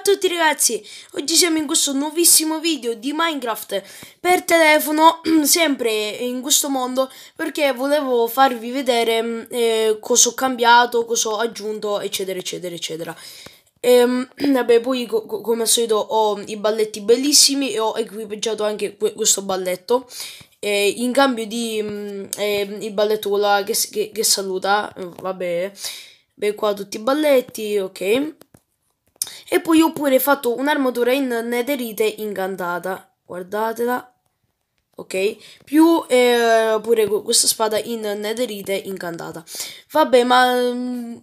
a tutti ragazzi, oggi siamo in questo nuovissimo video di Minecraft per telefono, sempre in questo mondo, perché volevo farvi vedere mm, eh, cosa ho cambiato, cosa ho aggiunto, eccetera, eccetera, eccetera. E, ehm, vabbè, poi co come al solito ho i balletti bellissimi e ho equipaggiato anche questo balletto. Eh, in cambio di eh, il balletto là che, che, che saluta, vabbè, beh qua tutti i balletti, ok. E poi ho pure fatto un'armatura in netherite incantata. Guardatela. Ok? Più eh, pure questa spada in netherite incantata. Vabbè, ma... Mm,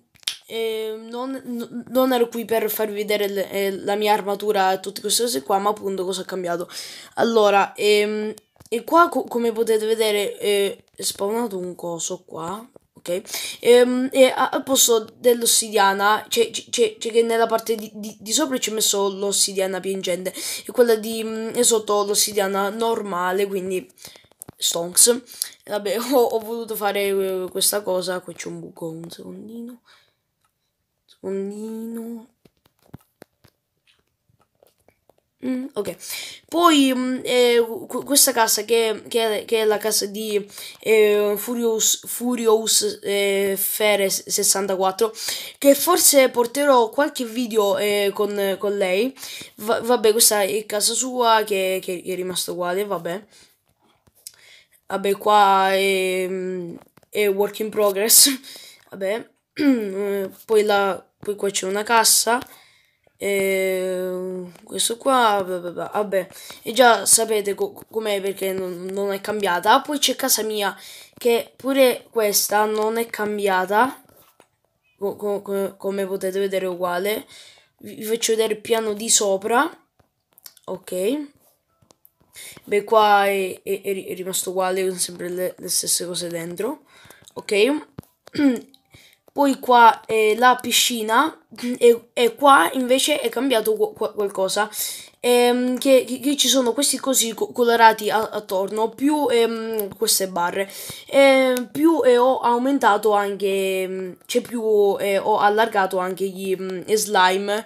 eh, non, non, ero qui per farvi vedere le, eh, la mia armatura e tutte queste cose qua, ma appunto cosa ha cambiato. Allora, ehm, e qua co come potete vedere eh, è spawnato un coso qua, ok? Ehm, e, e al posto dell'ossidiana, c'è, cioè, c'è, cioè c'è che nella parte di, di, di sopra ci ho messo l'ossidiana piangente e quella di e mm, sotto l'ossidiana normale, quindi stonks. Vabbè, ho, ho voluto fare eh, questa cosa, qui c'è un buco, un secondino. Secondino. Mm, ok, poi mm, eh, questa casa che, che, che, è la casa di eh, Furious, Furious eh, Fere 64 che forse porterò qualche video eh, con, con, lei. Va, vabbè, questa è casa sua che, che è rimasta uguale, vabbè. Vabbè, qua è, è work in progress. vabbè, eh, poi, la, poi qua c'è una cassa. E ehm, questo qua, vabbè, e già sapete co- com'è perché non, non, è cambiata. Ah, poi c'è casa mia, che pure questa non è cambiata, co- co- come potete vedere uguale. Vi faccio vedere il piano di sopra, ok. Beh, qua è, è, è rimasto uguale, con sempre le, le stesse cose dentro, ok. poi qua è la piscina e, e, qua invece è cambiato qu- qualcosa ehm, che, che, ci sono questi così colorati a- attorno più ehm, queste barre ehm, più eh, ho aumentato anche ehm, c'è più eh, ho allargato anche gli mh, mm, slime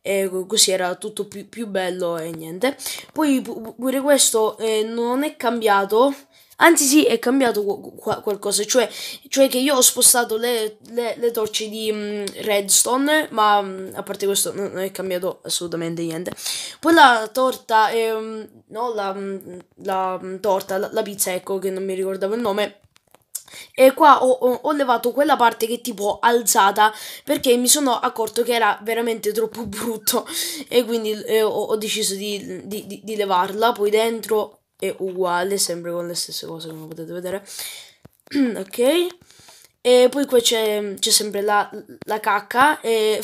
eh, così era tutto più, più bello e niente poi pure questo eh, non è cambiato Anzi sì, è cambiato qualcosa, cioè, cioè che io ho spostato le, le, le torce di um, redstone, ma um, a parte questo non, è cambiato assolutamente niente. Poi la torta, ehm, no, la, mm, la torta, la, la pizza, ecco, che non mi ricordavo il nome, e qua ho, ho, ho, levato quella parte che tipo alzata perché mi sono accorto che era veramente troppo brutto e quindi eh, ho, ho, deciso di, di, di, levarla. Poi dentro è uguale, sempre con le stesse cose come potete vedere. ok? E poi qua c'è, sempre la, la cacca e,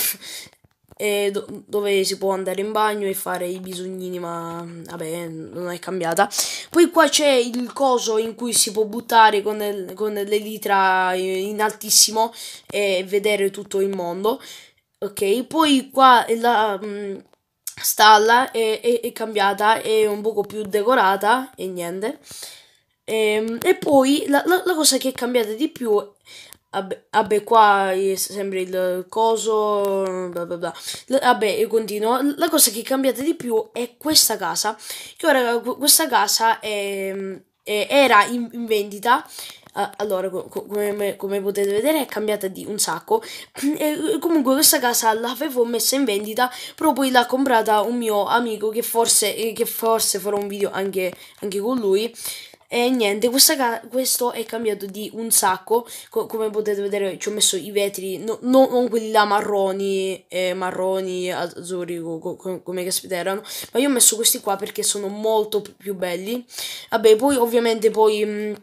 e do, dove si può andare in bagno e fare i bisognini, ma vabbè, non è cambiata. Poi qua c'è il coso in cui si può buttare con, el, con le litra in altissimo e vedere tutto il mondo. Ok, poi qua la, mm, stalla è, è, è cambiata, è un poco più decorata e niente. E, ehm, e poi la, la, la, cosa che è cambiata di più, vabbè, vabbè qua è sempre il coso, bla bla bla, vabbè io continuo, la cosa che è cambiata di più è questa casa, che ora questa casa è, era in, in vendita allora, come, come, potete vedere è cambiata di un sacco. E comunque questa casa l'avevo messa in vendita, però poi l'ha comprata un mio amico che forse, eh, che forse farò un video anche, anche con lui. E niente, questa, questo è cambiato di un sacco. Co come potete vedere, ci ho messo i vetri, no, no, non quelli là marroni, eh, marroni, azzurri, co co come caspita erano. Ma io ho messo questi qua perché sono molto più belli. Vabbè, poi ovviamente poi... Mh, mm,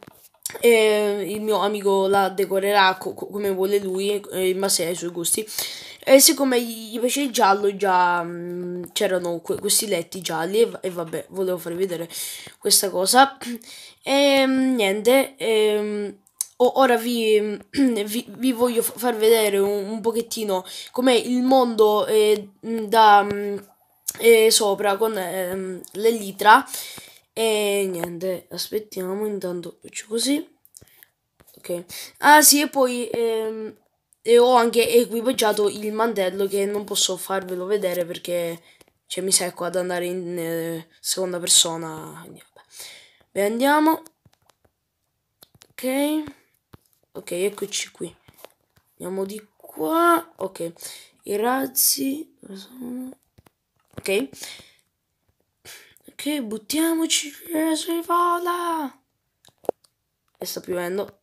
eh, il mio amico la decorerà co- come vuole lui eh, in base ai suoi gusti e siccome gli piace il giallo già mh, mm, c'erano que- questi letti gialli e, e, vabbè volevo farvi vedere questa cosa e mm, niente e, mm, ora vi, vi, vi, voglio far vedere un, un pochettino com'è il mondo eh, da eh, sopra con eh, l'elitra e niente, aspettiamo, intanto faccio così. Ok. Ah sì, e poi ehm, e ho anche equipaggiato il mantello che non posso farvelo vedere perché cioè, mi secco ad andare in eh, seconda persona. Quindi, Beh, andiamo. Ok. Ok, eccoci qui. Andiamo di qua. Ok. I razzi. Ok. Perché buttiamoci si vola! E sta piovendo.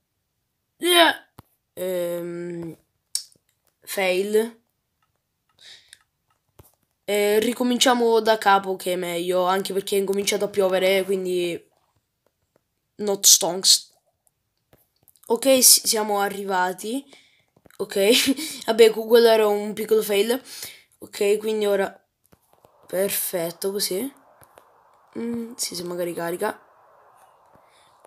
Yeah. Ehm, fail. E ricominciamo da capo che è meglio, anche perché è incominciato a piovere, quindi... Not stonks. Ok, siamo arrivati. Ok, vabbè, quello era un piccolo fail. Ok, quindi ora... Perfetto, così. Mm, sì, se magari carica.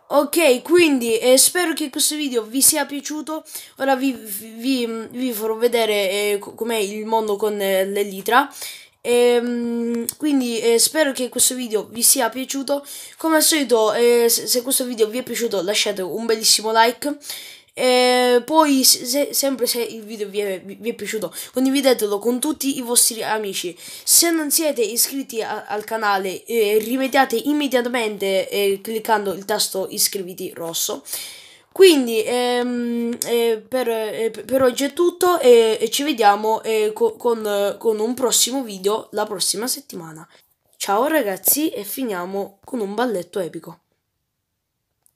Ok, quindi eh, spero che questo video vi sia piaciuto. Ora vi, vi, vi mm, farò vedere eh, com'è il mondo con eh, l'elitra. E, ehm, quindi eh, spero che questo video vi sia piaciuto. Come al solito, eh, se, se questo video vi è piaciuto, lasciate un bellissimo like. E poi, se, sempre se il video vi è, vi è, piaciuto, condividetelo con tutti i vostri amici. Se non siete iscritti a, al canale, eh, rimediate immediatamente eh, cliccando il tasto iscriviti rosso. Quindi ehm, eh, per, eh, per, oggi è tutto e, e ci vediamo eh, co con, con un prossimo video la prossima settimana. Ciao ragazzi e finiamo con un balletto epico.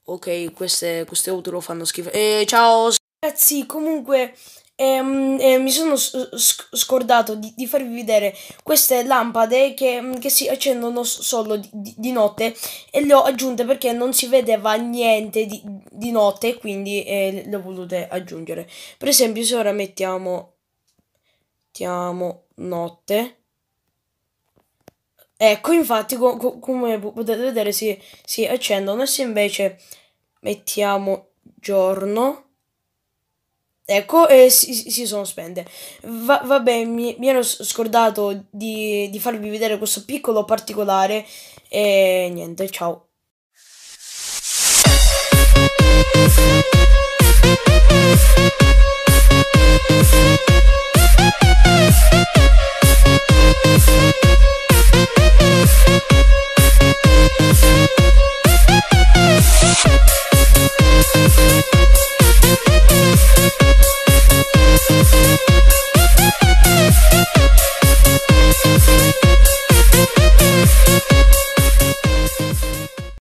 Ok, queste, queste auto lo fanno schifo. Eh, ciao! Ragazzi, comunque ehm, eh, mi sono scordato di, di, farvi vedere queste lampade che, mm, che si accendono solo di, di, di, notte e le ho aggiunte perché non si vedeva niente di, notte, quindi eh, le ho volute aggiungere. Per esempio, se ora mettiamo, mettiamo notte Ecco, infatti, co- co- come potete vedere, si, si accendono. E se invece mettiamo giorno, ecco, e si, si sono spente. Va- vabbè, mi, mi, ero scordato di, di farvi vedere questo piccolo particolare. E niente, ciao.